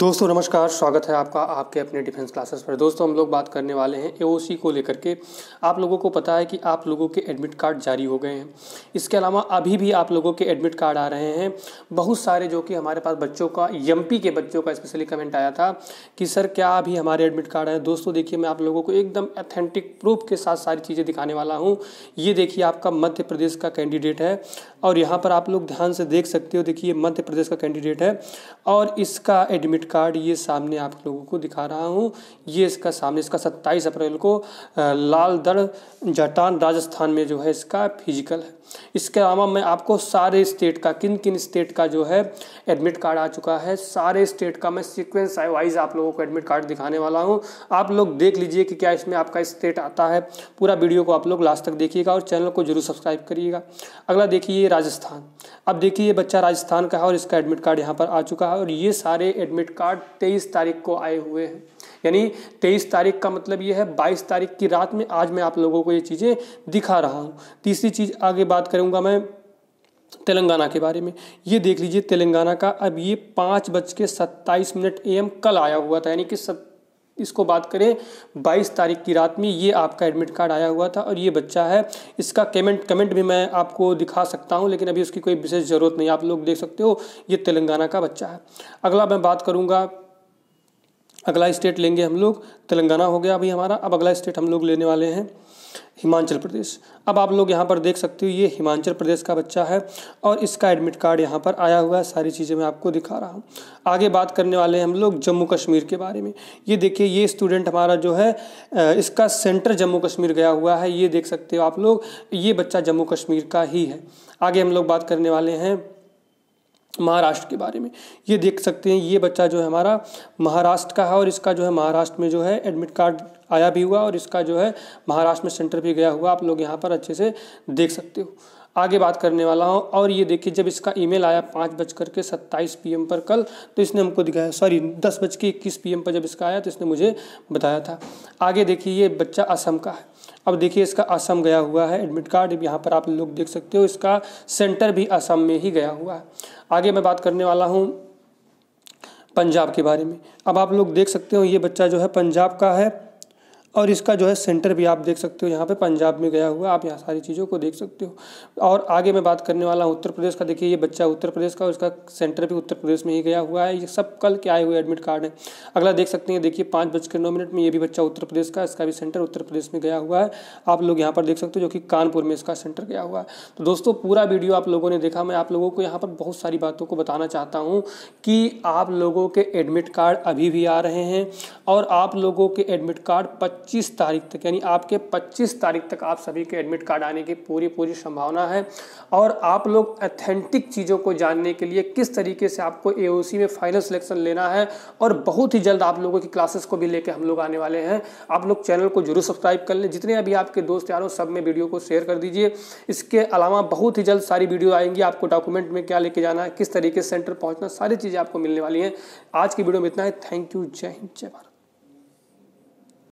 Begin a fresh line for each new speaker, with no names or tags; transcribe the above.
दोस्तों नमस्कार स्वागत है आपका आपके अपने डिफेंस क्लासेस पर दोस्तों हम लोग बात करने वाले हैं एओसी को लेकर के आप लोगों को पता है कि आप लोगों के एडमिट कार्ड जारी हो गए हैं इसके अलावा अभी भी आप लोगों के एडमिट कार्ड आ रहे हैं बहुत सारे जो कि हमारे पास बच्चों का यमपी के बच्चों का स्पेशली कमेंट आया था कि सर क्या अभी हमारे एडमिट कार्ड आए दोस्तों देखिए मैं आप लोगों को एकदम अथेंटिक प्रूफ के साथ सारी चीज़ें दिखाने वाला हूँ ये देखिए आपका मध्य प्रदेश का कैंडिडेट है और यहाँ पर आप लोग ध्यान से देख सकते हो देखिए मध्य प्रदेश का कैंडिडेट है और इसका एडमिट मार्केट कार्ड ये सामने आप लोगों को दिखा रहा हूँ ये इसका सामने इसका सत्ताईस अप्रैल को लाल दड़ जटान राजस्थान में जो है इसका फिजिकल है इसके अलावा मैं आपको सारे स्टेट का किन किन स्टेट का जो है एडमिट कार्ड आ चुका है सारे स्टेट का मैं सीक्वेंस वाइज आप लोगों को एडमिट कार्ड दिखाने वाला हूँ आप लोग देख लीजिए कि क्या इसमें आपका स्टेट आता है पूरा वीडियो को आप लोग लास्ट तक देखिएगा और चैनल को जरूर सब्सक्राइब करिएगा अगला देखिए राजस्थान अब देखिए बच्चा राजस्थान का है और इसका एडमिट कार्ड यहाँ पर आ चुका है और ये सारे एडमिट डेबिट कार्ड तेईस तारीख को आए हुए हैं यानी तेईस तारीख का मतलब ये है बाईस तारीख की रात में आज मैं आप लोगों को ये चीज़ें दिखा रहा हूँ तीसरी चीज़ आगे बात करूँगा मैं तेलंगाना के बारे में ये देख लीजिए तेलंगाना का अब ये पाँच बज के सत्ताईस मिनट ए कल आया हुआ था यानी कि इसको बात करें 22 तारीख की रात में ये आपका एडमिट कार्ड आया हुआ था और ये बच्चा है इसका कमेंट कमेंट भी मैं आपको दिखा सकता हूँ लेकिन अभी उसकी कोई विशेष ज़रूरत नहीं आप लोग देख सकते हो ये तेलंगाना का बच्चा है अगला मैं बात करूँगा अगला स्टेट लेंगे हम लोग तेलंगाना हो गया अभी हमारा अब अगला स्टेट हम लोग लेने वाले हैं हिमाचल प्रदेश अब आप लोग यहाँ पर देख सकते हो ये हिमाचल प्रदेश का बच्चा है और इसका एडमिट कार्ड यहाँ पर आया हुआ है सारी चीज़ें मैं आपको दिखा रहा हूँ आगे बात करने वाले हैं हम लोग जम्मू कश्मीर के बारे में ये देखिए ये स्टूडेंट हमारा जो है इसका सेंटर जम्मू कश्मीर गया हुआ है ये देख सकते हो आप लोग ये बच्चा जम्मू कश्मीर का ही है आगे हम लोग बात करने वाले हैं महाराष्ट्र के बारे में ये देख सकते हैं ये बच्चा जो है हमारा महाराष्ट्र का है और इसका जो है महाराष्ट्र में जो है एडमिट कार्ड आया भी हुआ और इसका जो है महाराष्ट्र में सेंटर भी गया हुआ आप लोग यहाँ पर अच्छे से देख सकते हो आगे बात करने वाला हूँ और ये देखिए जब इसका ईमेल आया पाँच बज करके सत्ताईस पी पर कल तो इसने हमको दिखाया सॉरी दस बज के इक्कीस पी पर जब इसका आया तो इसने मुझे बताया था आगे देखिए ये बच्चा असम का है अब देखिए इसका असम गया हुआ है एडमिट कार्ड यहाँ पर आप लोग देख सकते हो इसका सेंटर भी असम में ही गया हुआ है आगे मैं बात करने वाला हूँ पंजाब के बारे में अब आप लोग देख सकते हो ये बच्चा जो है पंजाब का है और इसका जो है सेंटर भी आप देख सकते हो यहाँ पे पंजाब में गया हुआ आप यहाँ सारी चीज़ों को देख सकते हो और आगे मैं बात करने वाला हूँ उत्तर प्रदेश का देखिए ये बच्चा उत्तर प्रदेश का और इसका सेंटर भी उत्तर प्रदेश में ही गया हुआ है ये सब कल के आए हुए एडमिट कार्ड है अगला देख सकते हैं देखिए पाँच बजकर नौ मिनट में ये भी बच्चा उत्तर प्रदेश का इसका भी सेंटर उत्तर प्रदेश में गया हुआ है आप लोग यहाँ पर देख सकते हो जो कि कानपुर में इसका सेंटर गया हुआ है तो दोस्तों पूरा वीडियो आप लोगों ने देखा मैं आप लोगों को यहाँ पर बहुत सारी बातों को बताना चाहता हूँ कि आप लोगों के एडमिट कार्ड अभी भी आ रहे हैं और आप लोगों के एडमिट कार्ड 25 तारीख तक यानी आपके 25 तारीख तक आप सभी के एडमिट कार्ड आने की पूरी पूरी संभावना है और आप लोग अथेंटिक चीज़ों को जानने के लिए किस तरीके से आपको ए में फाइनल सिलेक्शन लेना है और बहुत ही जल्द आप लोगों की क्लासेस को भी लेकर हम लोग आने वाले हैं आप लोग चैनल को जरूर सब्सक्राइब कर लें जितने अभी आपके दोस्त यार हो सब में वीडियो को शेयर कर दीजिए इसके अलावा बहुत ही जल्द सारी वीडियो आएंगी आपको डॉक्यूमेंट में क्या लेके जाना है किस तरीके से सेंटर पहुँचना सारी चीज़ें आपको मिलने वाली हैं आज की वीडियो में इतना है थैंक यू जय हिंद जय भारत